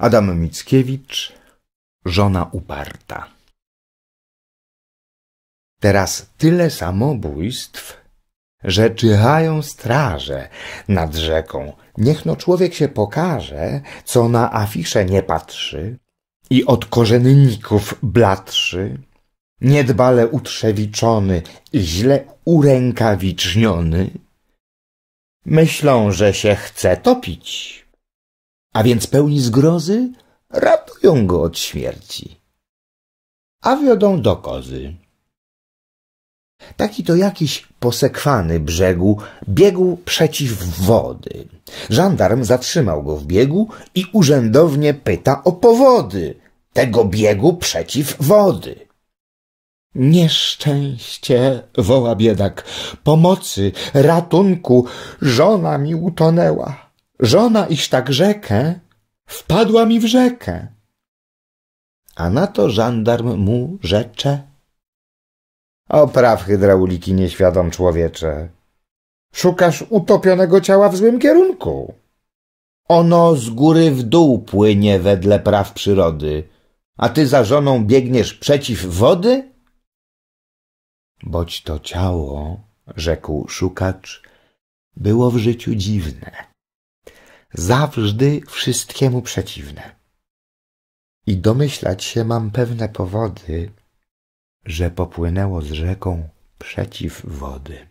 Adam Mickiewicz, żona uparta. Teraz tyle samobójstw, że czyhają straże nad rzeką. Niech no człowiek się pokaże, co na afisze nie patrzy i od korzenników blatrzy, niedbale utrzewiczony i źle urękawiczniony. Myślą, że się chce topić a więc pełni zgrozy, ratują go od śmierci. A wiodą do kozy. Taki to jakiś posekwany brzegu biegł przeciw wody. Żandarm zatrzymał go w biegu i urzędownie pyta o powody tego biegu przeciw wody. Nieszczęście, woła biedak, pomocy, ratunku, żona mi utonęła. Żona iż tak rzekę, wpadła mi w rzekę. A na to żandarm mu rzecze. Opraw hydrauliki nieświadom człowiecze. Szukasz utopionego ciała w złym kierunku. Ono z góry w dół płynie wedle praw przyrody, a ty za żoną biegniesz przeciw wody? Boć to ciało, rzekł szukacz, było w życiu dziwne zawsze wszystkiemu przeciwne. I domyślać się mam pewne powody, że popłynęło z rzeką przeciw wody.